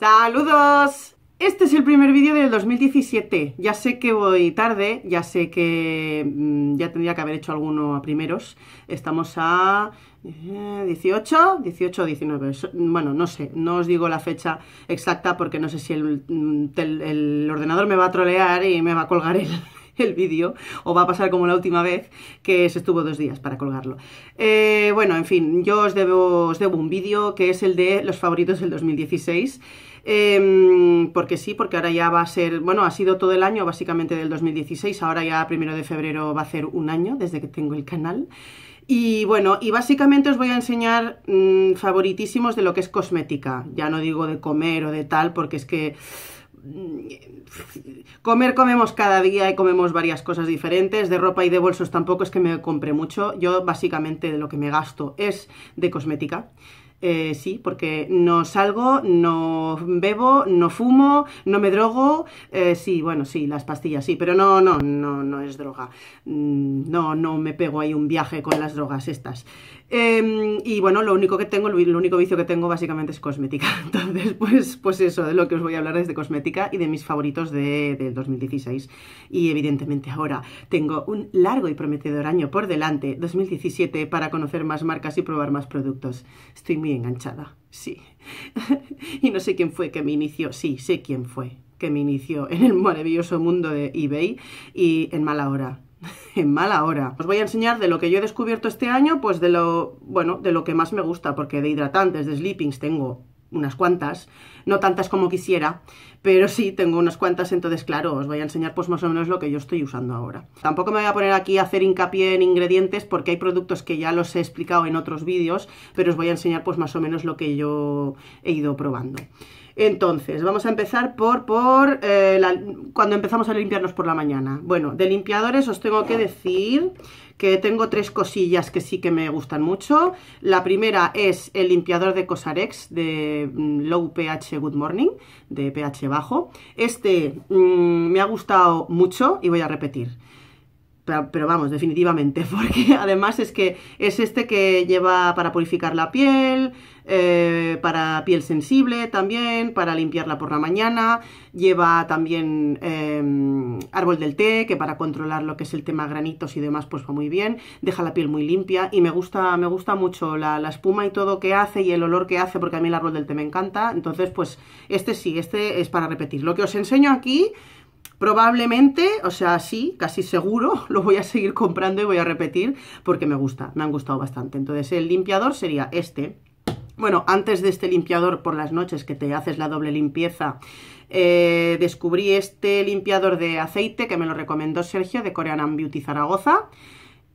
¡Saludos! Este es el primer vídeo del 2017. Ya sé que voy tarde, ya sé que mm, ya tendría que haber hecho alguno a primeros. Estamos a 18, eh, 18 o 19, bueno, no sé, no os digo la fecha exacta porque no sé si el, mm, ordenador me va a trolear y me va a colgar el, vídeo o va a pasar como la última vez que se estuvo dos días para colgarlo. Eh, bueno, en fin, yo os debo, os debo un vídeo que es el de los favoritos del 2016 Em, porque sí, porque ahora ya va a ser, bueno, ha sido todo el año básicamente del 2016, ahora ya primero de febrero va a ser un año desde que tengo el canal. Y bueno, y básicamente os voy a enseñar mm, favoritísimos de lo que es cosmética. Ya no digo de comer o de tal, porque es que mm, comer comemos cada día y comemos varias cosas diferentes, de ropa y de bolsos tampoco es que me compre mucho, yo básicamente de lo que me gasto es de cosmética, eh, sí, porque no salgo, no bebo, no fumo, no me drogo. Eh, sí, bueno, sí, las pastillas, sí, pero no, no, no, no es droga. Mm, no, no me pego ahí un viaje con las drogas estas. Em, y bueno, lo único que tengo, lo único vicio que tengo básicamente es cosmética. Entonces, pues, pues eso, de lo que os voy a hablar es de cosmética y de mis favoritos de, de 2016. Y evidentemente ahora tengo un largo y prometedor año por delante, 2017, para conocer más marcas y probar más productos. Estoy muy enganchada, sí. y no sé quién fue que me inició, sí, sé quién fue que me inició en el maravilloso mundo de eBay y en mala hora. en mala hora. Os voy a enseñar de lo que yo he descubierto este año, pues de lo, bueno, de lo que más me gusta, porque de hidratantes, de sleepings tengo unas cuantas, no tantas como quisiera, pero sí tengo unas cuantas, entonces claro, os voy a enseñar pues más o menos lo que yo estoy usando ahora. Tampoco me voy a poner aquí a hacer hincapié en ingredientes porque hay productos que ya los he explicado en otros vídeos, pero os voy a enseñar pues más o menos lo que yo he ido probando. Entonces, vamos a empezar por, por eh, cuando empezamos a limpiarnos por la mañana. Bueno, de limpiadores os tengo que decir que tengo tres cosillas que sí que me gustan mucho. La primera es el limpiador de Cosarex de mm, Low pH Good Morning, de pH bajo. Este mm, me ha gustado mucho y voy a repetir. Pero, vamos, definitivamente, porque además es que es este que lleva para purificar la piel, eh, para piel sensible también, para limpiarla por la mañana, lleva también em, árbol del té, que para controlar lo que es el tema granitos y demás, pues va muy bien, deja la piel muy limpia y me gusta, me gusta mucho la, la espuma y todo que hace y el olor que hace, porque a mí el árbol del té me encanta, entonces pues este sí, este es para repetir. Lo que os enseño aquí Probablemente, o sea, sí, casi seguro, lo voy a seguir comprando y voy a repetir porque me gusta, me han gustado bastante. Entonces el limpiador sería este. Bueno, antes de este limpiador por las noches que te haces la doble limpieza, eh, descubrí este limpiador de aceite que me lo recomendó Sergio de Korean Beauty Zaragoza.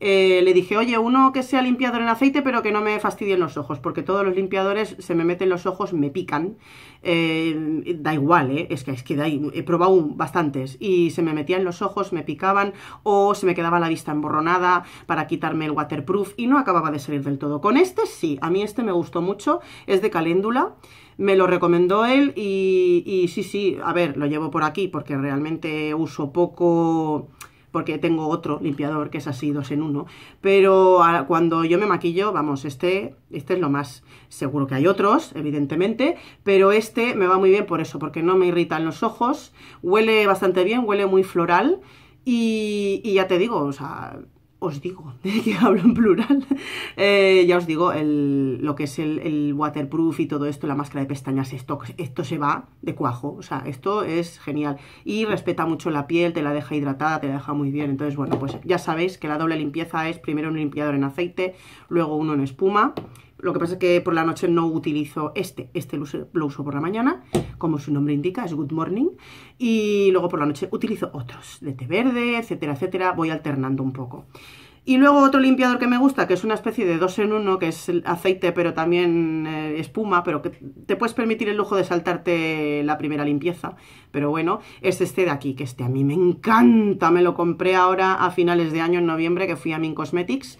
Eh, le dije, oye, uno que sea limpiador en aceite, pero que no me fastidien los ojos, porque todos los limpiadores se me meten los ojos, me pican. Eh, da igual, eh, es que, es que he probado bastantes y se me metían los ojos, me picaban o se me quedaba la vista emborronada para quitarme el waterproof y no acababa de salir del todo. Con este sí, a mí este me gustó mucho, es de caléndula me lo recomendó él y, sí, sí, a ver, lo llevo por aquí porque realmente uso poco porque tengo otro limpiador que es así, dos en uno. Pero ah, cuando yo me maquillo, vamos, este, este es lo más seguro que hay otros, evidentemente, pero este me va muy bien por eso, porque no me irritan los ojos, huele bastante bien, huele muy floral y, y ya te digo, o sea os digo, que hablo en plural, eh, ya os digo, lo que es el, waterproof y todo esto, la máscara de pestañas, esto, esto se va de cuajo, o sea, esto es genial y respeta mucho la piel, te la deja hidratada, te la deja muy bien, entonces bueno, pues ya sabéis que la doble limpieza es primero un limpiador en aceite, luego uno en espuma lo que pasa es que por la noche no utilizo este, este lo uso, por la mañana, como su nombre indica, es Good Morning, y luego por la noche utilizo otros, de té verde, etcétera, etcétera, voy alternando un poco. Y luego otro limpiador que me gusta, que es una especie de dos en uno, que es aceite pero también eh, espuma, pero que te puedes permitir el lujo de saltarte la primera limpieza. Pero bueno, es este de aquí, que este a mí me encanta, me lo compré ahora a finales de año, en noviembre, que fui a Min Cosmetics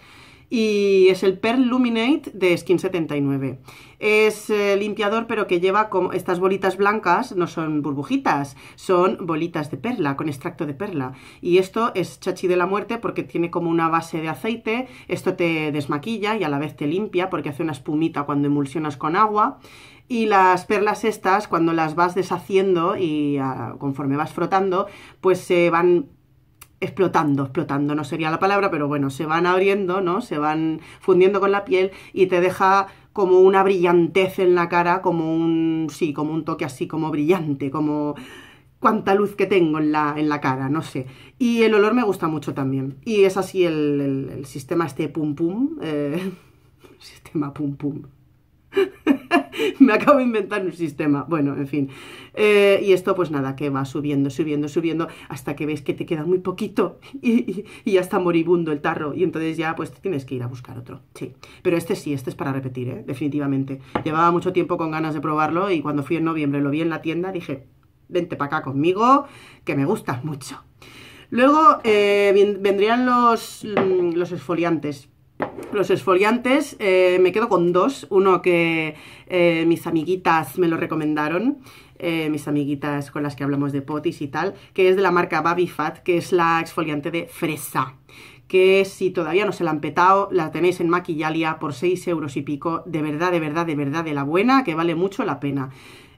y es el Pearl Luminate de Skin 79. Es eh, limpiador pero que lleva como estas bolitas blancas, no son burbujitas, son bolitas de perla, con extracto de perla. Y esto es chachi de la muerte porque tiene como una base de aceite, esto te desmaquilla y a la vez te limpia porque hace una espumita cuando emulsionas con agua. Y las perlas estas, cuando las vas deshaciendo y ah, conforme vas frotando, pues se van explotando, explotando, no sería la palabra, pero bueno, se van abriendo, ¿no? Se van fundiendo con la piel y te deja como una brillantez en la cara, como un, sí, como un toque así como brillante, como cuánta luz que tengo en la, en la cara, no sé. Y el olor me gusta mucho también. Y es así el, sistema este pum pum, eh, sistema pum pum. me acabo de inventar un sistema. Bueno, en fin. Eh, y esto, pues nada, que va subiendo, subiendo, subiendo, hasta que ves que te queda muy poquito y, ya está moribundo el tarro. Y entonces ya, pues tienes que ir a buscar otro. Sí. Pero este sí, este es para repetir, ¿eh? definitivamente. Llevaba mucho tiempo con ganas de probarlo y cuando fui en noviembre lo vi en la tienda, dije, vente para acá conmigo, que me gusta mucho. Luego eh, vendrían los, mm, los esfoliantes. Los exfoliantes, eh, me quedo con dos. Uno que eh, mis amiguitas me lo recomendaron, eh, mis amiguitas con las que hablamos de potis y tal, que es de la marca Baby Fat, que es la exfoliante de fresa que si todavía no se la han petado, la tenéis en Maquillalia por 6 euros y pico, de verdad, de verdad, de verdad, de la buena, que vale mucho la pena.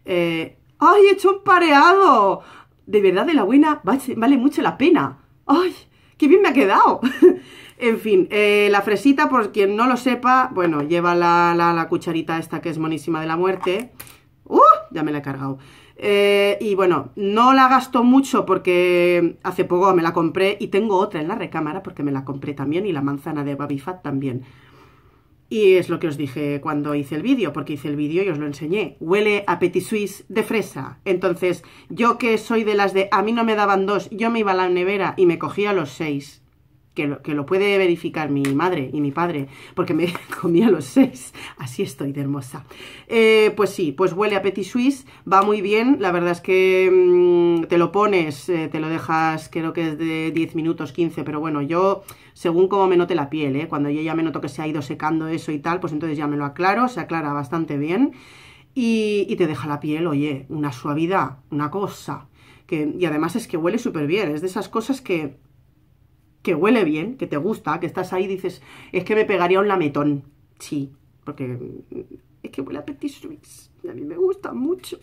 ¡Ay, he hecho un pareado! De verdad, de la buena, vale mucho la pena. ¡Ay, qué bien me ha quedado! En fin, eh, la fresita, por quien no lo sepa, bueno, lleva la, cucharita esta que es monísima de la muerte. ¡Uh! Ya me la he cargado. Eh, y bueno, no la gasto mucho porque hace poco me la compré y tengo otra en la recámara porque me la compré también y la manzana de Babifat también. Y es lo que os dije cuando hice el vídeo, porque hice el vídeo y os lo enseñé. Huele a Petit Suisse de fresa. Entonces, yo que soy de las de a mí no me daban dos, yo me iba a la nevera y me cogía los seis que lo, puede verificar mi madre y mi padre, porque me comía los seis, así estoy de hermosa. Eh, pues sí, pues huele a Petit Suisse, va muy bien, la verdad es que mm, te lo pones, eh, te lo dejas creo que es de 10 minutos, 15, pero bueno, yo según como me note la piel, eh, cuando yo ya me noto que se ha ido secando eso y tal, pues entonces ya me lo aclaro, se aclara bastante bien y, y te deja la piel, oye, una suavidad, una cosa. Que, y además es que huele súper bien, es de esas cosas que que huele bien, que te gusta, que estás ahí y dices, es que me pegaría un lametón. Sí, porque mm, es que huele a Petit A mí me gusta mucho.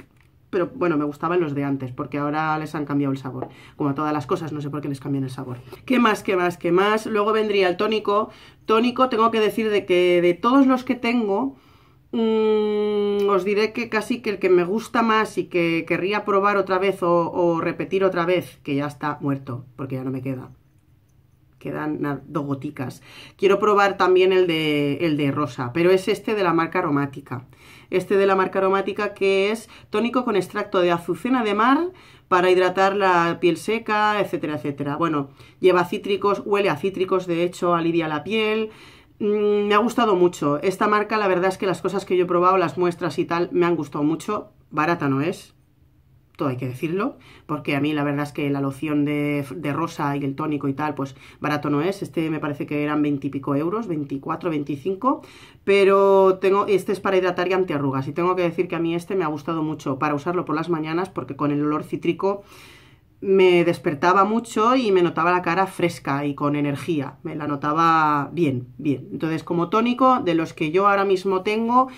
Pero bueno, me gustaban los de antes, porque ahora les han cambiado el sabor. Como a todas las cosas, no sé por qué les cambian el sabor. ¿Qué más, qué más, qué más? Luego vendría el tónico. Tónico, tengo que decir de que de todos los que tengo, mm, os diré que casi que el que me gusta más y que querría probar otra vez o repetir otra vez, que ya está muerto, porque ya no me queda, quedan dos goticas. Quiero probar también el de, el de rosa, pero es este de la marca aromática. Este de la marca aromática que es tónico con extracto de azucena de mar para hidratar la piel seca, etcétera, etcétera. Bueno, lleva cítricos, huele a cítricos, de hecho, alivia la piel, mm, me ha gustado mucho. Esta marca, la verdad es que las cosas que yo he probado, las muestras y tal, me han gustado mucho. Barata no es, todo hay que decirlo, porque a mí la verdad es que la loción de, de rosa y el tónico y tal, pues barato no es, este me parece que eran 20 y pico euros, 24, 25, pero tengo, este es para hidratar y antiarrugas, y tengo que decir que a mí este me ha gustado mucho para usarlo por las mañanas, porque con el olor cítrico me despertaba mucho y me notaba la cara fresca y con energía, me la notaba bien, bien, entonces como tónico, de los que yo ahora mismo tengo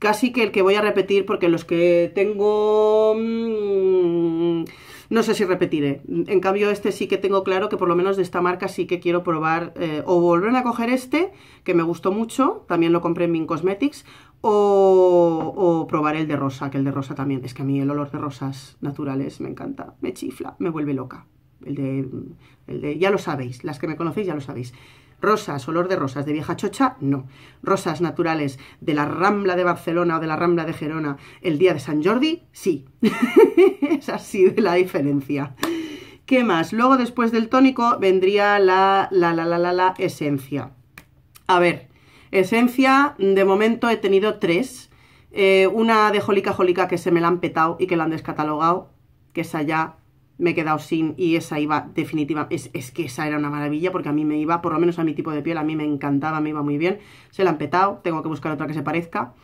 casi que el que voy a repetir, porque los que tengo... Mm, no sé si repetiré. En cambio, este sí que tengo claro que por lo menos de esta marca sí que quiero probar eh, o volver a coger este, que me gustó mucho, también lo compré en Min Cosmetics, o, o, probar el de rosa, que el de rosa también. Es que a mí el olor de rosas naturales me encanta, me chifla, me vuelve loca. El de, el de ya lo sabéis, las que me conocéis ya lo sabéis. Rosas, olor de rosas de vieja chocha, no. Rosas naturales de la Rambla de Barcelona o de la Rambla de Gerona el día de San Jordi, sí. es así de la diferencia. ¿Qué más? Luego, después del tónico, vendría la, la, la, la, la, esencia. A ver, esencia, de momento he tenido tres. Eh, una de Jolica Jolica que se me la han petado y que la han descatalogado, que es allá me he quedado sin y esa iba definitiva, es, que esa era una maravilla porque a mí me iba, por lo menos a mi tipo de piel, a mí me encantaba, me iba muy bien, se la han petado, tengo que buscar otra que se parezca,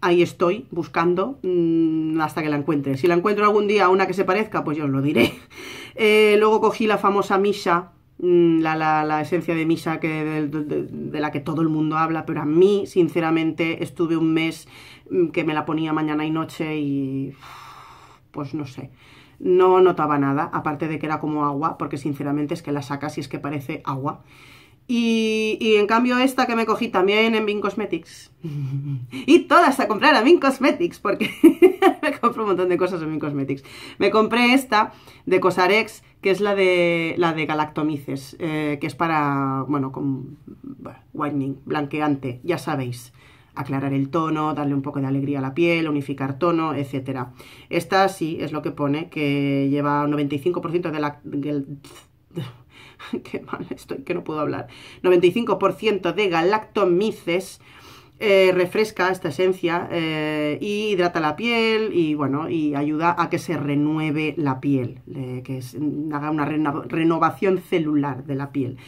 ahí estoy buscando mm, hasta que la encuentre, si la encuentro algún día una que se parezca, pues yo os lo diré, eh, luego cogí la famosa Misha, mm, la, esencia de Misha que de, la que todo el mundo habla, pero a mí sinceramente estuve un mes mm, que me la ponía mañana y noche y pues no sé, no notaba nada, aparte de que era como agua, porque sinceramente es que la sacas y es que parece agua. Y, en cambio esta que me cogí también en Bin Cosmetics. y todas a comprar a Bin Cosmetics, porque me compro un montón de cosas en Bin Cosmetics. Me compré esta de Cosarex, que es la de, la de Galactomices, eh, que es para, bueno, con whitening, blanqueante, ya sabéis aclarar el tono, darle un poco de alegría a la piel, unificar tono, etc. Esta sí es lo que pone, que lleva 95% de la... mal estoy, que no puedo hablar. 95% de galactomices, eh, refresca esta esencia eh, y hidrata la piel y bueno, y ayuda a que se renueve la piel, que mm, haga una renovación celular de la piel.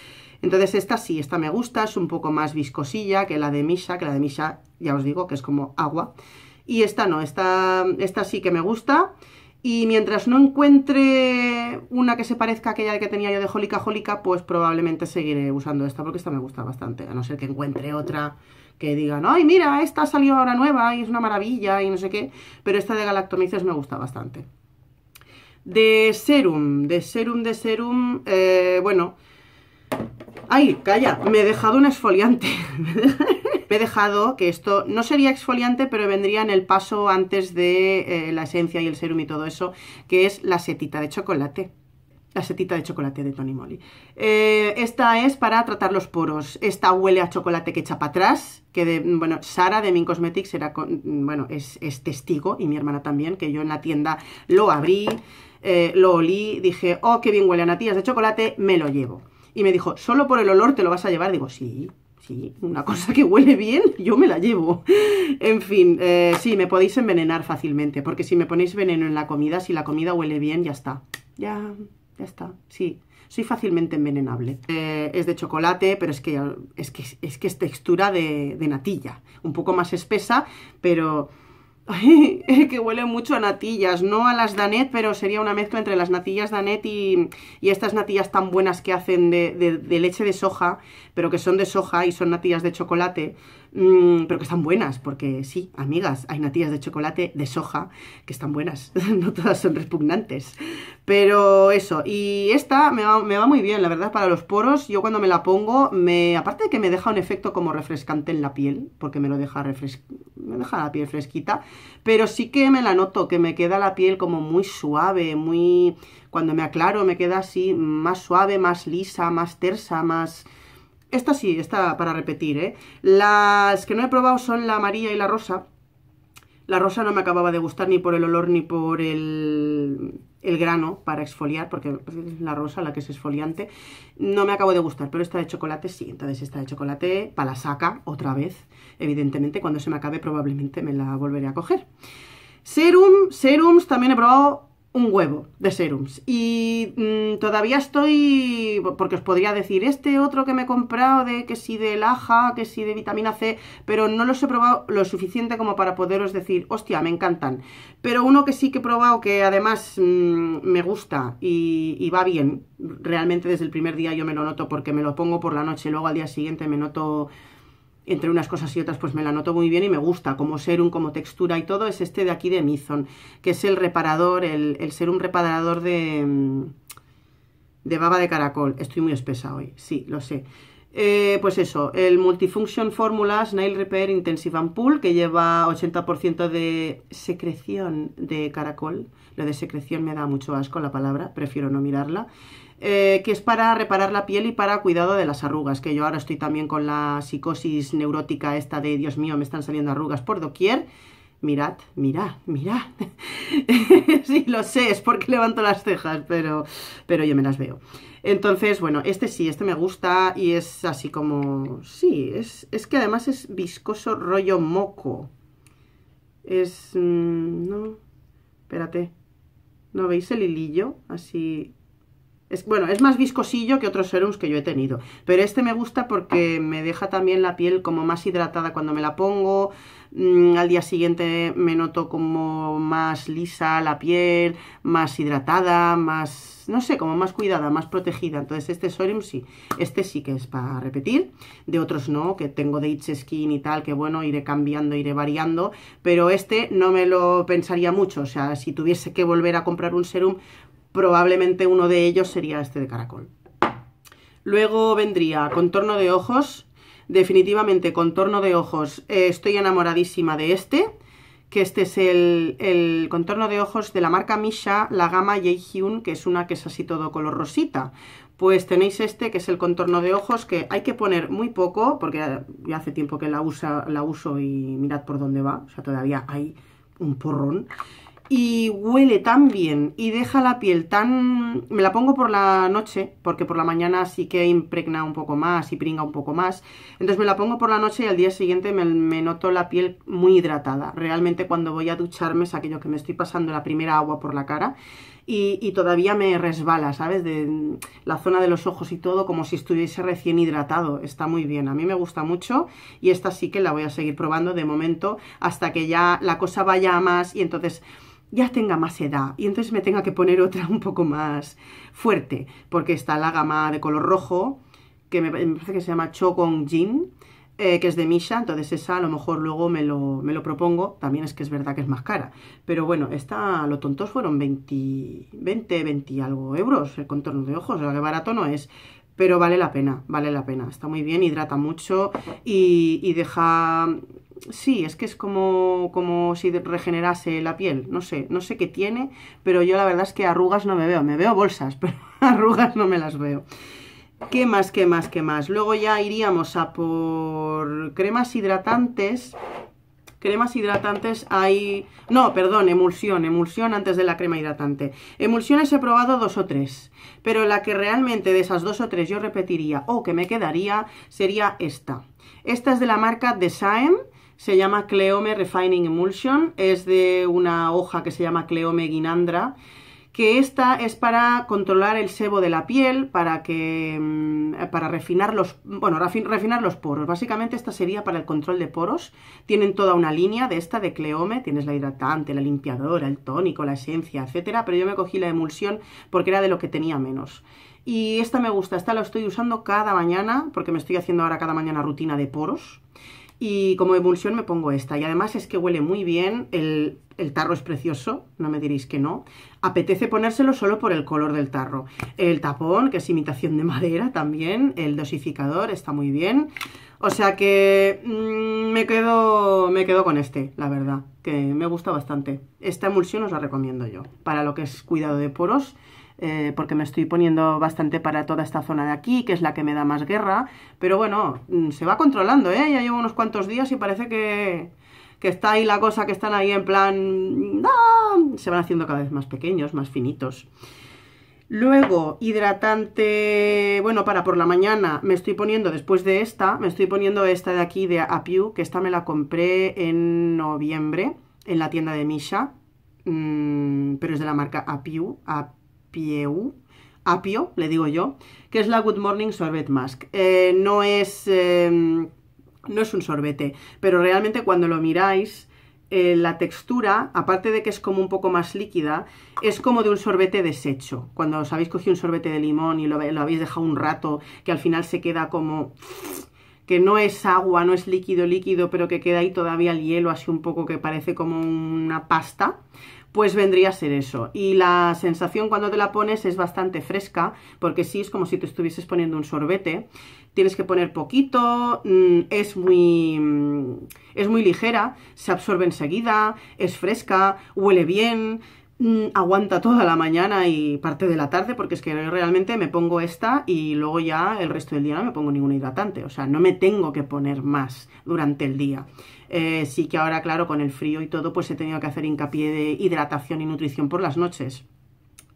Entonces esta sí, esta me gusta, es un poco más viscosilla que la de Misha, que la de Misha ya os digo que es como agua. Y esta no, esta, esta sí que me gusta. Y mientras no encuentre una que se parezca a aquella que tenía yo de Jolica Jolica, pues probablemente seguiré usando esta porque esta me gusta bastante, a no ser que encuentre otra que digan, ay, mira, esta salió ahora nueva y es una maravilla y no sé qué, pero esta de Galactomyces me gusta bastante. De serum, de serum, de serum, eh, bueno, ay, calla, me he dejado un exfoliante. me he dejado que esto no sería exfoliante, pero vendría en el paso antes de eh, la esencia y el serum y todo eso, que es la setita de chocolate la setita de chocolate de Tony Moly. Eh, esta es para tratar los poros. Esta huele a chocolate que echa para atrás, que de, bueno, Sara de Min Cosmetics era bueno, es, testigo, y mi hermana también, que yo en la tienda lo abrí, eh, lo olí, dije, oh, qué bien huele a natillas de chocolate, me lo llevo. Y me dijo, solo por el olor te lo vas a llevar. Digo, sí, sí, una cosa que huele bien, yo me la llevo. En fin, eh, sí, me podéis envenenar fácilmente, porque si me ponéis veneno en la comida, si la comida huele bien, ya está. Ya. Ya está, sí. Soy fácilmente envenenable. Eh, es de chocolate, pero es que, es que, es, textura de, natilla. Un poco más espesa, pero... que huele mucho a natillas, no a las Danet, pero sería una mezcla entre las natillas Danet y, y estas natillas tan buenas que hacen de, leche de soja, pero que son de soja y son natillas de chocolate. Mm, pero que están buenas, porque sí, amigas, hay natillas de chocolate de soja que están buenas, no todas son repugnantes. Pero eso, y esta me va, muy bien, la verdad, para los poros, yo cuando me la pongo, me aparte de que me deja un efecto como refrescante en la piel, porque me lo deja me deja la piel fresquita, pero sí que me la noto, que me queda la piel como muy suave, muy... Cuando me aclaro me queda así más suave, más lisa, más tersa, más esta sí, esta para repetir, ¿eh? Las que no he probado son la amarilla y la rosa. La rosa no me acababa de gustar ni por el olor ni por el, el grano para exfoliar, porque es la rosa la que es exfoliante. No me acabo de gustar, pero esta de chocolate sí. Entonces esta de chocolate para la saca otra vez. Evidentemente, cuando se me acabe probablemente me la volveré a coger. Serum, serums también he probado un huevo de serums. Y mm, todavía estoy, porque os podría decir, este otro que me he comprado de que si de laja, que si de vitamina C, pero no los he probado lo suficiente como para poderos decir, hostia, me encantan. Pero uno que sí que he probado, que además mm, me gusta y, y, va bien, realmente desde el primer día yo me lo noto porque me lo pongo por la noche, y luego al día siguiente me noto entre unas cosas y otras pues me la noto muy bien y me gusta como serum, como textura y todo, es este de aquí de Mizon, que es el reparador, el, el serum reparador de, mm, de baba de caracol. Estoy muy espesa hoy, sí, lo sé. Eh, pues eso, el Multifunction Formulas Nail Repair Intensive Ampoule, que lleva 80% de secreción de caracol. Lo de secreción me da mucho asco la palabra, prefiero no mirarla. Eh, que es para reparar la piel y para cuidado de las arrugas, que yo ahora estoy también con la psicosis neurótica esta de, Dios mío, me están saliendo arrugas por doquier. Mirad, mirad, mirad. sí, lo sé, es porque levanto las cejas, pero, pero yo me las veo. Entonces, bueno, este sí, este me gusta y es así como... Sí, es, es que además es viscoso rollo moco. Es... Mm, no, espérate. ¿No veis el hilillo? Así bueno, es más viscosillo que otros serums que yo he tenido. Pero este me gusta porque me deja también la piel como más hidratada cuando me la pongo. Mm, al día siguiente me noto como más lisa la piel, más hidratada, más, no sé, como más cuidada, más protegida. Entonces este serum sí, este sí que es para repetir. De otros no, que tengo de Itch Skin y tal, que bueno, iré cambiando, iré variando. Pero este no me lo pensaría mucho. O sea, si tuviese que volver a comprar un serum, Probablemente uno de ellos sería este de caracol. Luego vendría contorno de ojos. Definitivamente contorno de ojos. Eh, estoy enamoradísima de este. Que este es el, el, contorno de ojos de la marca Misha, la gama Hyun, que es una que es así todo color rosita. Pues tenéis este, que es el contorno de ojos, que hay que poner muy poco, porque ya hace tiempo que la, usa, la uso y mirad por dónde va. O sea, todavía hay un porrón y huele tan bien y deja la piel tan... Me la pongo por la noche, porque por la mañana sí que impregna un poco más y pringa un poco más. Entonces me la pongo por la noche y al día siguiente me, noto la piel muy hidratada. Realmente cuando voy a ducharme es aquello que me estoy pasando la primera agua por la cara y, y, todavía me resbala, ¿sabes? De la zona de los ojos y todo, como si estuviese recién hidratado. Está muy bien, a mí me gusta mucho y esta sí que la voy a seguir probando de momento hasta que ya la cosa vaya a más y entonces ya tenga más edad y entonces me tenga que poner otra un poco más fuerte, porque está la gama de color rojo, que me, parece que se llama Chokong Jin, eh, que es de Misha, entonces esa a lo mejor luego me lo, me lo, propongo, también es que es verdad que es más cara, pero bueno, esta, lo tontos fueron 20, 20, 20 algo euros el contorno de ojos, o sea que barato no es, pero vale la pena, vale la pena, está muy bien, hidrata mucho y deja sí, es que es como, como si regenerase la piel, no sé, no sé qué tiene, pero yo la verdad es que arrugas no me veo, me veo bolsas, pero arrugas no me las veo. ¿Qué más, qué más, qué más? Luego ya iríamos a por cremas hidratantes. Cremas hidratantes hay... No, perdón, emulsión, emulsión antes de la crema hidratante. Emulsiones he probado dos o tres, pero la que realmente de esas dos o tres yo repetiría o que me quedaría sería esta. Esta es de la marca Saem se llama Cleome Refining Emulsion, es de una hoja que se llama Cleome guinandra, que esta es para controlar el sebo de la piel, para que mm, para refinar los, bueno, refinar los poros. Básicamente esta sería para el control de poros. Tienen toda una línea de esta de Cleome, tienes la hidratante, la limpiadora, el tónico, la esencia, etcétera, pero yo me cogí la emulsión porque era de lo que tenía menos. Y esta me gusta, esta la estoy usando cada mañana, porque me estoy haciendo ahora cada mañana rutina de poros. Y como emulsión me pongo esta. Y además es que huele muy bien, el, tarro es precioso, no me diréis que no. Apetece ponérselo solo por el color del tarro. El tapón, que es imitación de madera también, el dosificador está muy bien. O sea que mm, me, quedo, me quedo con este, la verdad, que me gusta bastante. Esta emulsión os la recomiendo yo, para lo que es cuidado de poros eh, porque me estoy poniendo bastante para toda esta zona de aquí, que es la que me da más guerra, pero bueno, mm, se va controlando, ¿eh? Ya llevo unos cuantos días y parece que, está ahí la cosa, que están ahí en plan... Mm, se van haciendo cada vez más pequeños, más finitos. Luego, hidratante, bueno, para por la mañana me estoy poniendo, después de esta, me estoy poniendo esta de aquí de Apiu, que esta me la compré en noviembre en la tienda de Misha, mm, pero es de la marca Apiu, Apio, le digo yo, que es la Good Morning Sorbet Mask. Eh, no es... Em, no es un sorbete, pero realmente cuando lo miráis, eh, la textura, aparte de que es como un poco más líquida, es como de un sorbete deshecho. Cuando os habéis cogido un sorbete de limón y lo, lo habéis dejado un rato, que al final se queda como que no es agua, no es líquido líquido, pero que queda ahí todavía el hielo así un poco que parece como una pasta pues vendría a ser eso. Y la sensación cuando te la pones es bastante fresca, porque sí es como si te estuvieses poniendo un sorbete. Tienes que poner poquito, mm, es muy, mm, es muy ligera, se absorbe enseguida, es fresca, huele bien, Mm, aguanta toda la mañana y parte de la tarde, porque es que realmente me pongo esta y luego ya el resto del día no me pongo ningún hidratante, o sea, no me tengo que poner más durante el día. Eh, sí que ahora, claro, con el frío y todo, pues he tenido que hacer hincapié de hidratación y nutrición por las noches.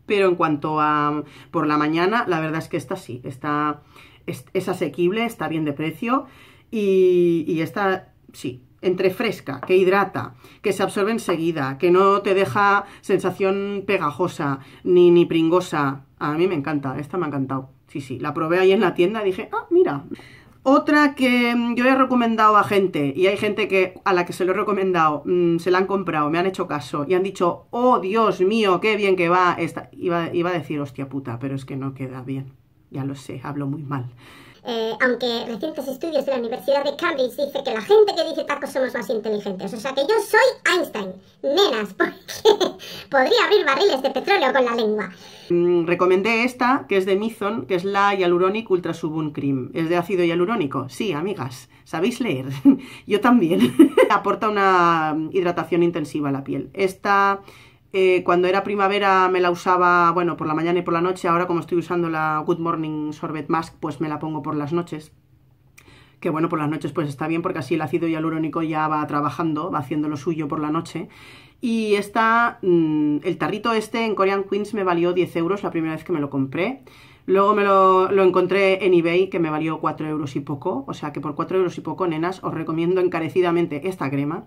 Pero en cuanto a mm, por la mañana, la verdad es que esta sí, está es, asequible, está bien de precio y, y esta sí, entre fresca, que hidrata, que se absorbe enseguida, que no te deja sensación pegajosa ni, pringosa. A mí me encanta, esta me ha encantado. Sí, sí, la probé ahí en la tienda y dije, ah, mira. Otra que mm, yo he recomendado a gente y hay gente que a la que se lo he recomendado, mm, se la han comprado, me han hecho caso y han dicho, oh Dios mío, qué bien que va esta. Iba, iba a decir, hostia puta, pero es que no queda bien. Ya lo sé, hablo muy mal. Eh, aunque recientes estudios de la Universidad de Cambridge dice que la gente que dice tacos somos más inteligentes. O sea que yo soy Einstein, nenas, porque podría abrir barriles de petróleo con la lengua. Mm, recomendé esta, que es de Mizon, que es la Hyaluronic Ultra Subun Cream. Es de ácido hialurónico. Sí, amigas, ¿sabéis leer? yo también. Aporta una hidratación intensiva a la piel. Esta eh, cuando era primavera me la usaba, bueno, por la mañana y por la noche. Ahora como estoy usando la Good Morning Sorbet Mask, pues me la pongo por las noches. Que bueno, por las noches pues está bien porque así el ácido hialurónico ya va trabajando, va haciendo lo suyo por la noche. Y esta, mm, el tarrito este en Korean Queens me valió 10 euros la primera vez que me lo compré. Luego me lo, lo, encontré en eBay, que me valió 4 euros y poco. O sea que por 4 euros y poco, nenas, os recomiendo encarecidamente esta crema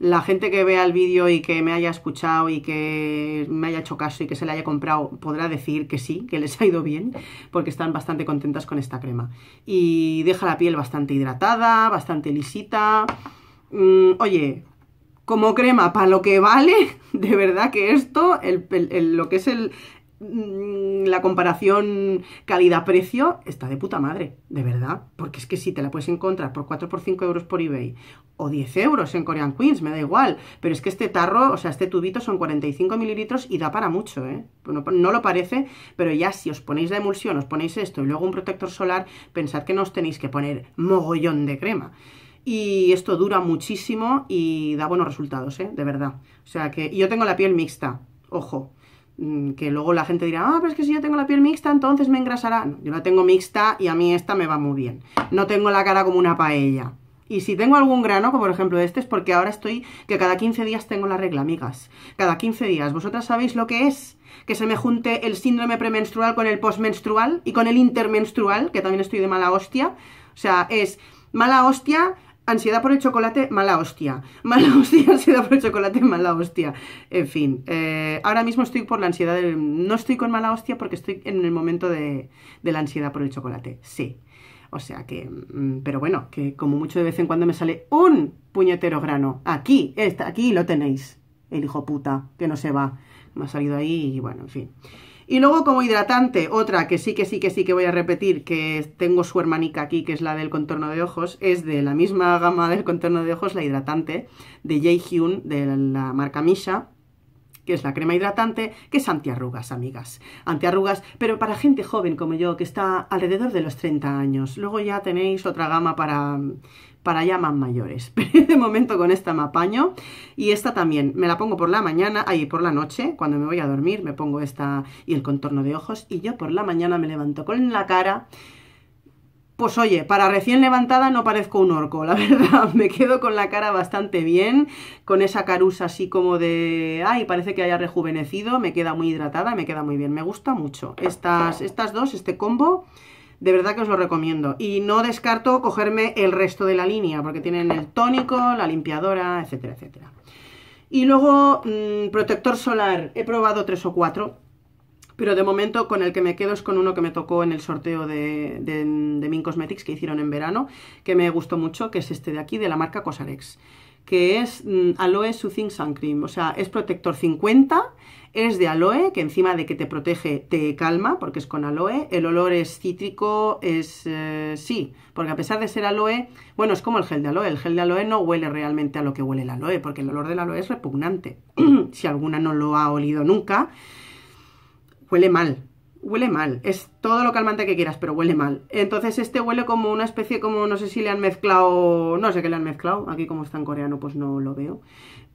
la gente que vea el vídeo y que me haya escuchado y que me haya hecho caso y que se le haya comprado podrá decir que sí, que les ha ido bien, porque están bastante contentas con esta crema. Y deja la piel bastante hidratada, bastante lisita. Mm, oye, como crema, para lo que vale, de verdad que esto, lo que es el, Mm, la comparación calidad-precio está de puta madre, de verdad. Porque es que si te la puedes encontrar por 4 por 5 euros por eBay o 10 euros en Korean Queens, me da igual. Pero es que este tarro, o sea, este tubito son 45 mililitros y da para mucho, ¿eh? No, lo parece, pero ya si os ponéis la emulsión, os ponéis esto y luego un protector solar, pensad que no os tenéis que poner mogollón de crema y esto dura muchísimo y da buenos resultados, ¿eh? de verdad. O sea que yo tengo la piel mixta, ojo. Mm, que luego la gente dirá, ah, pero es que si yo tengo la piel mixta, entonces me engrasará. yo la tengo mixta y a mí esta me va muy bien. No tengo la cara como una paella. Y si tengo algún grano, como por ejemplo este, es porque ahora estoy, que cada 15 días tengo la regla, amigas. Cada 15 días. ¿Vosotras sabéis lo que es? Que se me junte el síndrome premenstrual con el postmenstrual y con el intermenstrual, que también estoy de mala hostia. O sea, es mala hostia, ansiedad por el chocolate, mala hostia. Mala hostia, ansiedad por el chocolate, mala hostia. En fin, eh, ahora mismo estoy por la ansiedad, del, no estoy con mala hostia porque estoy en el momento de, la ansiedad por el chocolate, sí. O sea que, mm, pero bueno, que como mucho de vez en cuando me sale un puñetero grano. Aquí, está, aquí lo tenéis. El hijo puta, que no se va. Me ha salido ahí y bueno, en fin. Y luego como hidratante, otra que sí que sí que sí que voy a repetir, que tengo su hermanica aquí, que es la del contorno de ojos, es de la misma gama del contorno de ojos, la hidratante de Jay Hyun, de la marca Misha que es la crema hidratante, que es antiarrugas, amigas. Antiarrugas, pero para gente joven como yo, que está alrededor de los 30 años. Luego ya tenéis otra gama para para ya más mayores. Pero de momento con esta me apaño. Y esta también, me la pongo por la mañana, ahí por la noche, cuando me voy a dormir, me pongo esta y el contorno de ojos. Y yo por la mañana me levanto con la cara. Pues oye, para recién levantada no parezco un orco, la verdad, me quedo con la cara bastante bien, con esa carusa así como de, ay, parece que haya rejuvenecido, me queda muy hidratada, me queda muy bien, me gusta mucho. Estas, estas dos, este combo, de verdad que os lo recomiendo. Y no descarto cogerme el resto de la línea, porque tienen el tónico, la limpiadora, etcétera, etcétera. Y luego, mm, protector solar, he probado tres o cuatro, pero de momento con el que me quedo es con uno que me tocó en el sorteo de, de, de Min Cosmetics que hicieron en verano, que me gustó mucho, que es este de aquí, de la marca Cosarex que es mm, Aloe Soothing Sun Cream. O sea, es protector 50, es de aloe, que encima de que te protege, te calma, porque es con aloe. El olor es cítrico, es eh, sí, porque a pesar de ser aloe, bueno, es como el gel de aloe. El gel de aloe no huele realmente a lo que huele el aloe, porque el olor del aloe es repugnante. si alguna no lo ha olido nunca, huele mal, huele mal. Es todo lo calmante que quieras, pero huele mal. Entonces este huele como una especie, como no sé si le han mezclado, no sé qué le han mezclado, aquí como está en coreano pues no lo veo,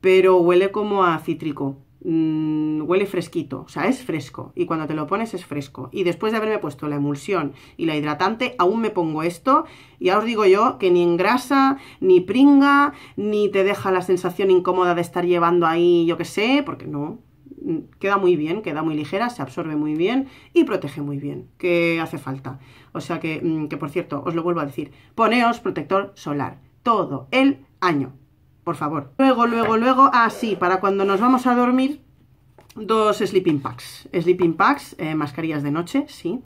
pero huele como a cítrico. Mm, huele fresquito, o sea, es fresco y cuando te lo pones es fresco. Y después de haberme puesto la emulsión y la hidratante, aún me pongo esto y ya os digo yo que ni engrasa, ni pringa, ni te deja la sensación incómoda de estar llevando ahí, yo qué sé, porque no, Mm, queda muy bien, queda muy ligera, se absorbe muy bien y protege muy bien, qué hace falta. O sea que, mm, que por cierto, os lo vuelvo a decir, poneos protector solar todo el año, por favor. Luego, luego, luego, así, ah, para cuando nos vamos a dormir, dos sleeping packs. Sleeping packs, eh, mascarillas de noche, sí.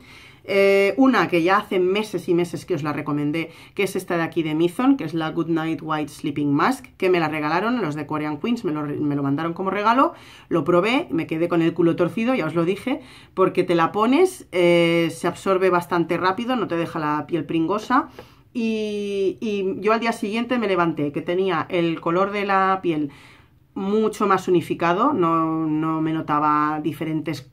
Eh, una que ya hace meses y meses que os la recomendé, que es esta de aquí de Mizon, que es la Good Night White Sleeping Mask, que me la regalaron los de Korean Queens, me lo, mandaron como regalo, lo probé, me quedé con el culo torcido, ya os lo dije, porque te la pones, eh, se absorbe bastante rápido, no te deja la piel pringosa. Y, yo al día siguiente me levanté, que tenía el color de la piel mucho más unificado, no, no me notaba diferentes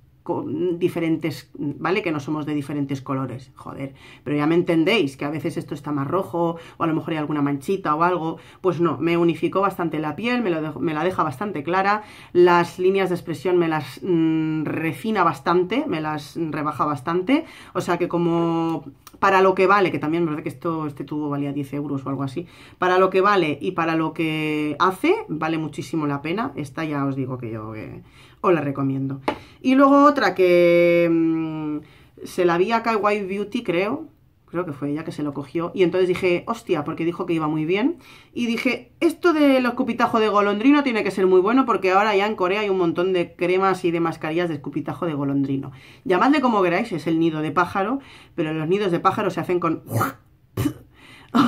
diferentes, ¿vale? Que no somos de diferentes colores, joder. Pero ya me entendéis que a veces esto está más rojo o a lo mejor hay alguna manchita o algo. Pues no, me unificó bastante la piel, me, la deja bastante clara. Las líneas de expresión me las mm, refina bastante, me las rebaja bastante. O sea que como para lo que vale, que también ¿verdad? que esto, este tubo valía 10 euros o algo así, para lo que vale y para lo que hace, vale muchísimo la pena. Esta ya os digo que yo os la recomiendo. Y luego otra que mm, se la vi a white Beauty, creo, creo que fue ella que se lo cogió. Y entonces dije, hostia, porque dijo que iba muy bien. Y dije, esto de los escupitajo de golondrino tiene que ser muy bueno porque ahora ya en Corea hay un montón de cremas y de mascarillas de escupitajo de golondrino. Llamadle como queráis, es el nido de pájaro, pero los nidos de pájaro se hacen con...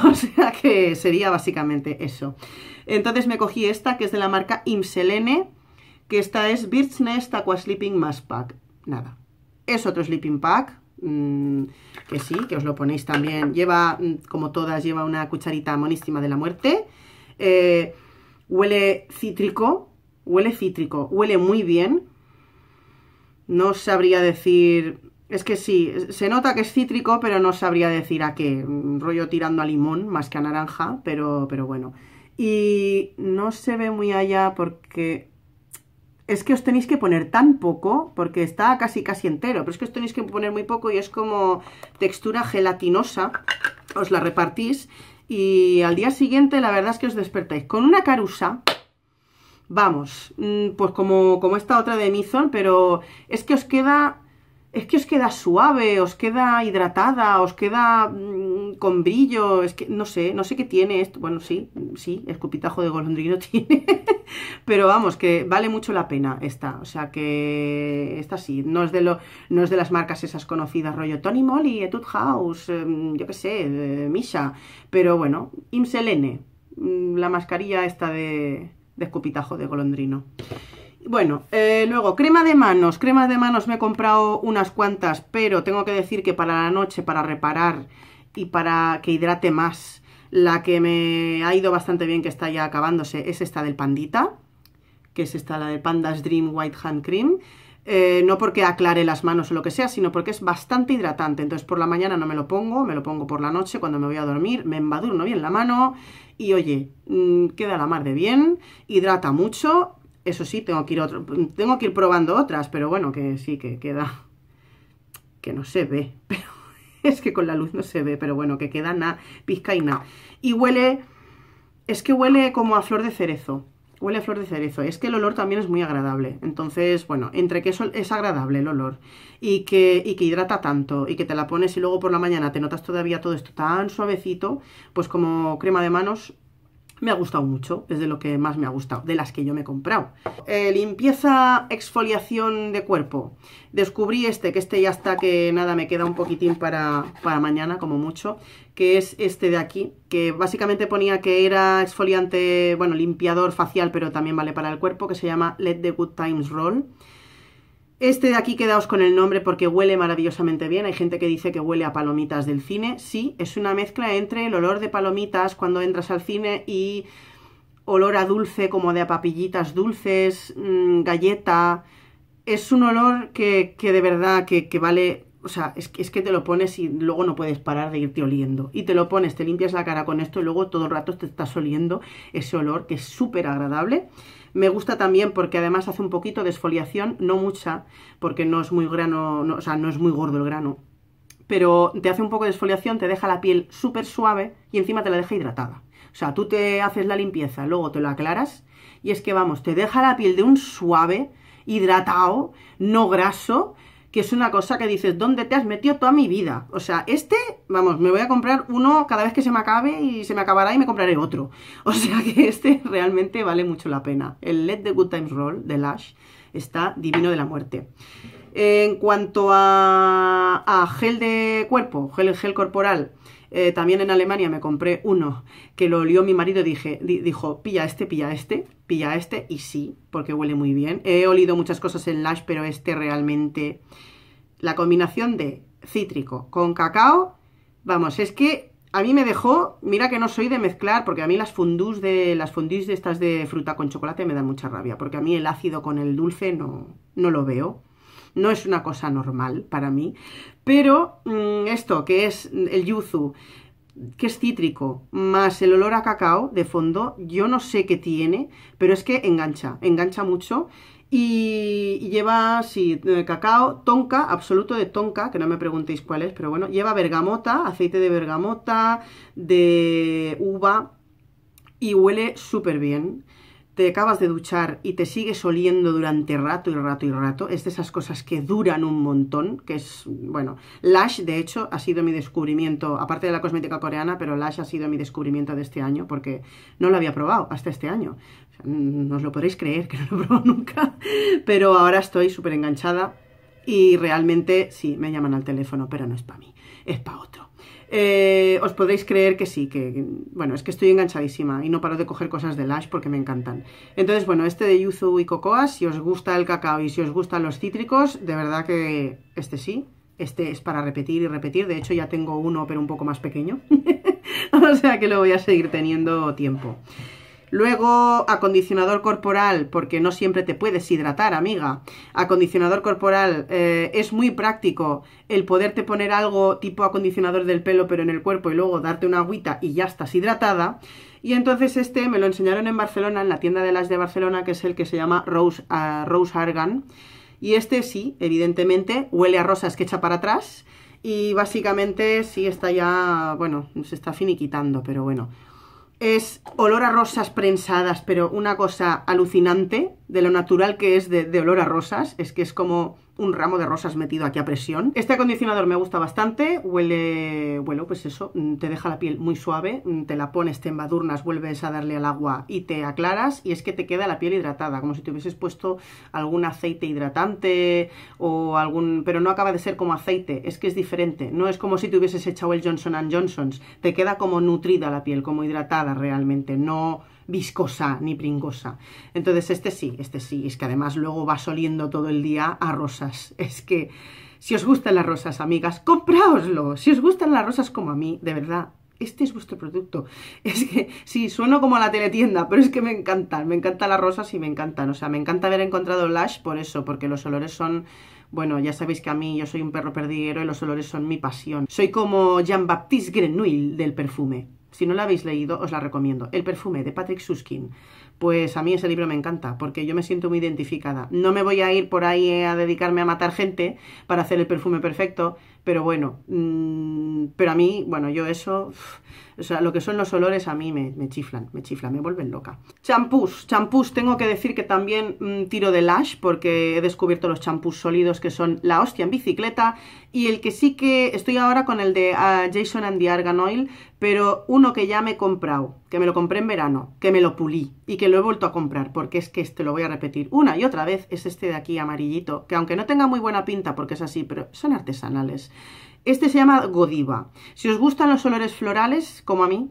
O sea que sería básicamente eso. Entonces me cogí esta, que es de la marca Imselene, que esta es Birch Nest Aqua Sleeping Mask Pack. Nada, es otro sleeping pack, Mm, que sí, que os lo ponéis también. Lleva, mm, como todas, lleva una cucharita monísima de la muerte. Eh, huele cítrico, huele cítrico, huele muy bien. No sabría decir... Es que sí, se nota que es cítrico, pero no sabría decir a qué. rollo tirando a limón más que a naranja, pero, pero bueno. Y no se ve muy allá porque es que os tenéis que poner tan poco, porque está casi casi entero, pero es que os tenéis que poner muy poco y es como textura gelatinosa, os la repartís y al día siguiente la verdad es que os despertáis con una carusa, vamos, mm, pues como, como esta otra de Mizon, pero es que os queda es que os queda suave, os queda hidratada, os queda mm, con brillo, es que no sé, no sé qué tiene esto. Bueno, sí, sí, escupitajo de golondrino tiene, pero vamos, que vale mucho la pena esta, o sea que esta sí, no es de, lo, no es de las marcas esas conocidas, rollo Tony Moly, Etude House, em, yo qué sé, eh, Misha, pero bueno, Imselene, mm, la mascarilla esta de, de escupitajo de golondrino. Bueno, eh, luego, crema de manos. crema de manos me he comprado unas cuantas, pero tengo que decir que para la noche, para reparar y para que hidrate más, la que me ha ido bastante bien, que está ya acabándose, es esta del Pandita, que es esta, la del Panda's Dream White Hand Cream. Eh, no porque aclare las manos o lo que sea, sino porque es bastante hidratante. Entonces por la mañana no me lo pongo, me lo pongo por la noche cuando me voy a dormir, me embadurno bien la mano y oye, mm, queda la mar de bien, hidrata mucho eso sí, tengo que ir otro, tengo que ir probando otras, pero bueno, que sí, que queda. Que no se ve, pero es que con la luz no se ve, pero bueno, que queda nada, pizca y nada. Y huele, es que huele como a flor de cerezo. Huele a flor de cerezo. Es que el olor también es muy agradable. Entonces, bueno, entre que eso es agradable el olor y que, y que hidrata tanto y que te la pones y luego por la mañana te notas todavía todo esto tan suavecito, pues como crema de manos me ha gustado mucho, es de lo que más me ha gustado, de las que yo me he comprado. Eh, limpieza, exfoliación de cuerpo. Descubrí este, que este ya está, que nada, me queda un poquitín para, para mañana, como mucho, que es este de aquí, que básicamente ponía que era exfoliante, bueno, limpiador facial, pero también vale para el cuerpo, que se llama Let the Good Times Roll. Este de aquí quedaos con el nombre porque huele maravillosamente bien. Hay gente que dice que huele a palomitas del cine. Sí, es una mezcla entre el olor de palomitas cuando entras al cine y olor a dulce, como de a papillitas dulces, mm, galleta. Es un olor que, de verdad que, vale. O sea, es, es que te lo pones y luego no puedes parar de irte oliendo. Y te lo pones, te limpias la cara con esto y luego todo el rato te estás oliendo ese olor que es súper agradable. Me gusta también porque además hace un poquito de exfoliación no mucha, porque no es muy grano, o sea, no es muy gordo el grano. Pero te hace un poco de exfoliación te deja la piel súper suave y encima te la deja hidratada. O sea, tú te haces la limpieza, luego te la aclaras y es que vamos, te deja la piel de un suave, hidratado, no graso, que es una cosa que dices, ¿dónde te has metido toda mi vida? O sea, este, vamos, me voy a comprar uno cada vez que se me acabe y se me acabará y me compraré otro. O sea que este realmente vale mucho la pena. El LED de Good Times Roll de Lash está divino de la muerte. En cuanto a, a gel de cuerpo, gel, gel corporal, eh, también en Alemania me compré uno que lo olió mi marido, dije, dijo, pilla este, pilla este, pilla este y sí, porque huele muy bien. He olido muchas cosas en Lash, pero este realmente... La combinación de cítrico con cacao, vamos, es que a mí me dejó, mira que no soy de mezclar, porque a mí las fundús de las de estas de fruta con chocolate me dan mucha rabia, porque a mí el ácido con el dulce no, no lo veo. No es una cosa normal para mí, pero mm, esto que es el yuzu, que es cítrico, más el olor a cacao de fondo, yo no sé qué tiene, pero es que engancha, engancha mucho. Y lleva, sí, eh, cacao, tonka, absoluto de tonka, que no me preguntéis cuál es, pero bueno, lleva bergamota, aceite de bergamota, de uva, y huele súper bien te acabas de duchar y te sigues oliendo durante rato y rato y rato, es de esas cosas que duran un montón, que es, bueno, Lash de hecho ha sido mi descubrimiento, aparte de la cosmética coreana, pero Lash ha sido mi descubrimiento de este año porque no lo había probado hasta este año. no os lo podréis creer que no lo he probado nunca, pero ahora estoy súper enganchada y realmente sí, me llaman al teléfono, pero no es para mí, es para otro. Eh, os podéis creer que sí, que bueno, es que estoy enganchadísima y no paro de coger cosas de Lash porque me encantan. Entonces, bueno, este de yuzu y cocoa, si os gusta el cacao y si os gustan los cítricos, de verdad que este sí, este es para repetir y repetir, de hecho ya tengo uno pero un poco más pequeño, o sea que lo voy a seguir teniendo tiempo. Luego, acondicionador corporal, porque no siempre te puedes hidratar, amiga. Acondicionador corporal, eh, es muy práctico el poderte poner algo tipo acondicionador del pelo, pero en el cuerpo, y luego darte una agüita y ya estás hidratada. Y entonces este me lo enseñaron en Barcelona, en la tienda de las de Barcelona, que es el que se llama Rose, ah, Rose Argan. Y este sí, evidentemente, huele a rosas que echa para atrás. Y básicamente sí está ya, bueno, se está finiquitando, pero bueno, es olor a rosas prensadas, pero una cosa alucinante de lo natural que es de, olor a rosas. Es que es como un ramo de rosas metido aquí a presión. Este acondicionador me gusta bastante, huele, bueno, pues eso, mm, te deja la piel muy suave, mm, te la pones, te embadurnas, vuelves a darle al agua y te aclaras y es que te queda la piel hidratada, como si te hubieses puesto algún aceite hidratante o algún... pero no acaba de ser como aceite, es que es diferente, no es como si te hubieses echado el Johnson Johnson's, te queda como nutrida la piel, como hidratada realmente, no viscosa ni pringosa. Entonces este sí, este sí, es que además luego va oliendo todo el día a rosas. Es que si os gustan las rosas, amigas, compraoslo, Si os gustan las rosas como a mí, de verdad, este es vuestro producto. Es que sí, sueno como a la teletienda, pero es que me encantan, me encantan las rosas y me encantan. O sea, me encanta haber encontrado Lash por eso, porque los olores son, bueno, ya sabéis que a mí yo soy un perro perdiguero y los olores son mi pasión. Soy como Jean-Baptiste Grenouille del perfume. Si no la habéis leído, os la recomiendo. El perfume de Patrick Suskin. Pues a mí ese libro me encanta, porque yo me siento muy identificada. No me voy a ir por ahí a dedicarme a matar gente para hacer el perfume perfecto, pero bueno, mm, pero a mí, bueno, yo eso... O sea, lo que son los olores a mí me, chiflan, me chiflan, me vuelven loca. Champús, champús, tengo que decir que también mm, tiro de Lash porque he descubierto los champús sólidos que son la hostia en bicicleta y el que sí que estoy ahora con el de ah, Jason and the Argan Oil, pero uno que ya me he comprado, que me lo compré en verano, que me lo pulí y que lo he vuelto a comprar, porque es que este lo voy a repetir una y otra vez, es este de aquí amarillito, que aunque no tenga muy buena pinta porque es así, pero son artesanales. Este se llama Godiva. Si os gustan los olores florales, como a mí,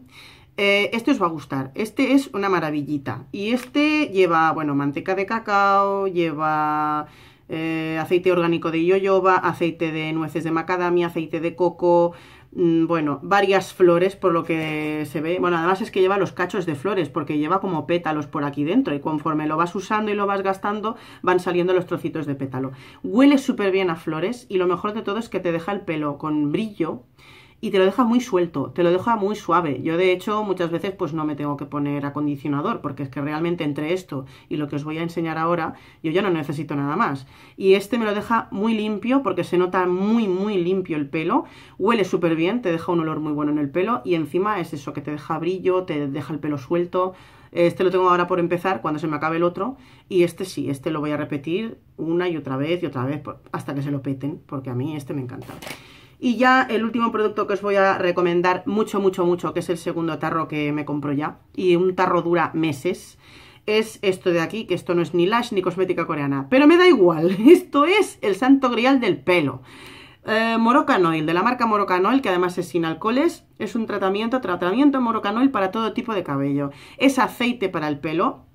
eh, este os va a gustar. Este es una maravillita. Y este lleva, bueno, manteca de cacao, lleva eh, aceite orgánico de yoyoba, aceite de nueces de macadamia, aceite de coco, Mm, bueno, varias flores por lo que se ve. Bueno, además es que lleva los cachos de flores porque lleva como pétalos por aquí dentro y conforme lo vas usando y lo vas gastando van saliendo los trocitos de pétalo. Huele súper bien a flores y lo mejor de todo es que te deja el pelo con brillo y te lo deja muy suelto, te lo deja muy suave. Yo de hecho muchas veces pues no me tengo que poner acondicionador porque es que realmente entre esto y lo que os voy a enseñar ahora yo ya no necesito nada más. Y este me lo deja muy limpio porque se nota muy muy limpio el pelo, huele súper bien, te deja un olor muy bueno en el pelo y encima es eso que te deja brillo, te deja el pelo suelto. Este lo tengo ahora por empezar cuando se me acabe el otro y este sí, este lo voy a repetir una y otra vez y otra vez hasta que se lo peten porque a mí este me encanta. Y ya el último producto que os voy a recomendar mucho, mucho, mucho, que es el segundo tarro que me compro ya, y un tarro dura meses, es esto de aquí, que esto no es ni lash ni cosmética coreana, pero me da igual, esto es el santo grial del pelo. Eh, Morocanoil, de la marca Morocanoil, que además es sin alcoholes, es un tratamiento, tratamiento Morocanoil para todo tipo de cabello. Es aceite para el pelo,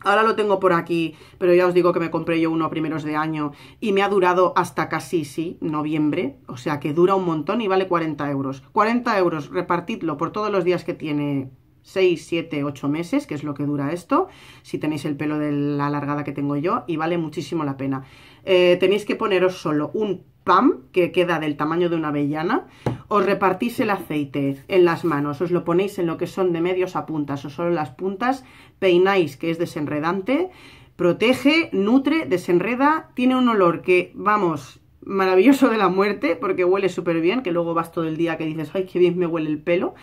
Ahora lo tengo por aquí, pero ya os digo que me compré yo uno a primeros de año y me ha durado hasta casi, sí, noviembre. O sea que dura un montón y vale 40 euros. 40 euros, repartidlo por todos los días que tiene 6, 7, 8 meses, que es lo que dura esto, si tenéis el pelo de la alargada que tengo yo, y vale muchísimo la pena. Eh, tenéis que poneros solo un PAM, que queda del tamaño de una avellana, os repartís el aceite en las manos, os lo ponéis en lo que son de medios a puntas o solo las puntas, peináis que es desenredante, protege, nutre, desenreda, tiene un olor que, vamos, maravilloso de la muerte porque huele súper bien, que luego vas todo el día que dices, ay, qué bien me huele el pelo.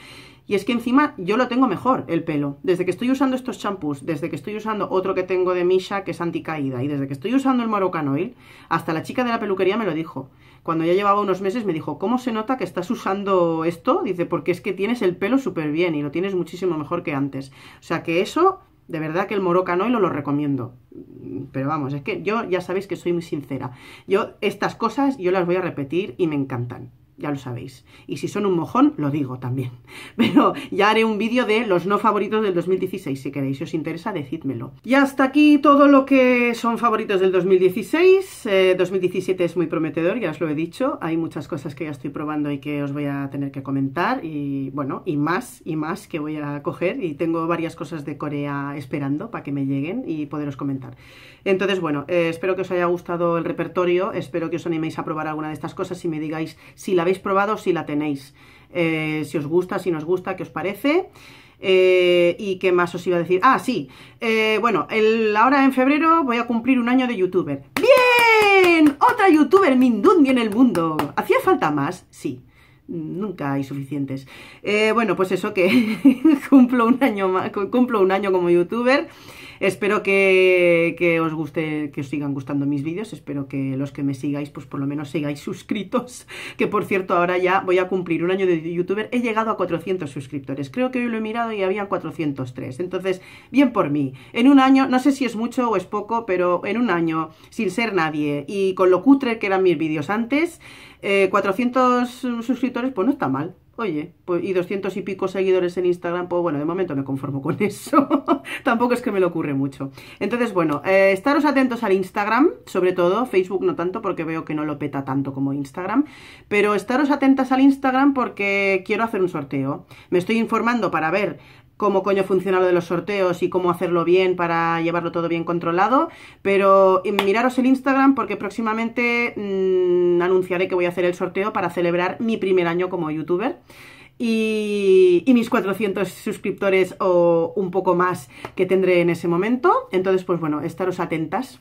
Y es que encima yo lo tengo mejor el pelo. Desde que estoy usando estos champús, desde que estoy usando otro que tengo de Misha que es anticaída y desde que estoy usando el Morocanoil, hasta la chica de la peluquería me lo dijo. Cuando ya llevaba unos meses me dijo, ¿cómo se nota que estás usando esto? Dice, porque es que tienes el pelo súper bien y lo tienes muchísimo mejor que antes. O sea que eso, de verdad que el Moroccan lo, lo recomiendo. Pero vamos, es que yo ya sabéis que soy muy sincera. Yo estas cosas yo las voy a repetir y me encantan ya lo sabéis. Y si son un mojón, lo digo también. Pero ya haré un vídeo de los no favoritos del 2016, si queréis, si os interesa, decídmelo. Y hasta aquí todo lo que son favoritos del 2016. 2017 eh, es muy prometedor, ya os lo he dicho. Hay muchas cosas que ya estoy probando y que os voy a tener que comentar. Y bueno, y más, y más que voy a coger. Y tengo varias cosas de Corea esperando para que me lleguen y poderos comentar. Entonces, bueno, eh, espero que os haya gustado el repertorio. Espero que os animéis a probar alguna de estas cosas y me digáis si la habéis probado, si la tenéis. Eh, si os gusta, si nos gusta, qué os parece. Eh, ¿Y qué más os iba a decir? Ah, sí. Eh, bueno, ahora en febrero voy a cumplir un año de youtuber. ¡Bien! Otra youtuber mindundi en el mundo. ¿Hacía falta más? Sí. Nunca hay suficientes. bueno, pues eso que cumplo un año cumplo un año como youtuber. Espero que, os guste, que os sigan gustando mis vídeos, espero que los que me sigáis, pues por lo menos sigáis suscritos, que por cierto ahora ya voy a cumplir un año de youtuber, he llegado a 400 suscriptores, creo que hoy lo he mirado y había 403, entonces bien por mí, en un año, no sé si es mucho o es poco, pero en un año, sin ser nadie, y con lo cutre que eran mis vídeos antes, 400 eh, suscriptores, pues no está mal, Oye, pues y 200 y pico seguidores en Instagram, pues bueno, de momento me conformo con eso. Tampoco es que me lo ocurre mucho. Entonces, bueno, eh, estaros atentos al Instagram, sobre todo, Facebook no tanto porque veo que no lo peta tanto como Instagram, pero estaros atentas al Instagram porque quiero hacer un sorteo. Me estoy informando para ver cómo coño funciona lo de los sorteos y cómo hacerlo bien para llevarlo todo bien controlado. Pero eh, miraros el Instagram porque próximamente mm, anunciaré que voy a hacer el sorteo para celebrar mi primer año como youtuber. Y, y, mis 400 suscriptores o un poco más que tendré en ese momento. Entonces, pues bueno, estaros atentas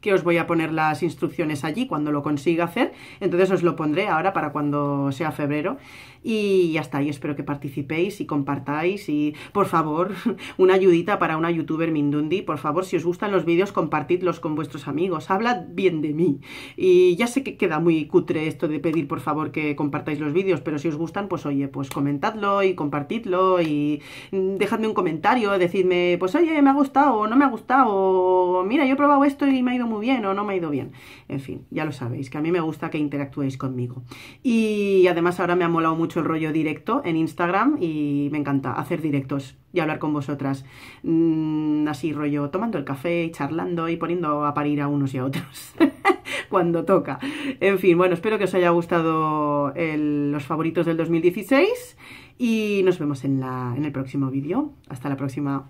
que os voy a poner las instrucciones allí cuando lo consiga hacer. Entonces os lo pondré ahora para cuando sea febrero. Y ya está, y espero que participéis y compartáis. Y por favor, una ayudita para una youtuber Mindundi. Por favor, si os gustan los vídeos, compartidlos con vuestros amigos. Hablad bien de mí. Y ya sé que queda muy cutre esto de pedir por favor que compartáis los vídeos, pero si os gustan, pues oye, pues comentadlo y compartidlo y mm, dejadme un comentario, decidme, pues oye, me ha gustado o no me ha gustado, o mira, yo he probado esto y me ha ido muy bien o no me ha ido bien. En fin, ya lo sabéis, que a mí me gusta que interactuéis conmigo. Y además ahora me ha molado mucho el rollo directo en Instagram y me encanta hacer directos y hablar con vosotras. Mm, así rollo tomando el café y charlando y poniendo a parir a unos y a otros cuando toca. En fin, bueno, espero que os haya gustado los favoritos del 2016 y nos vemos en, la, en el próximo vídeo. Hasta la próxima.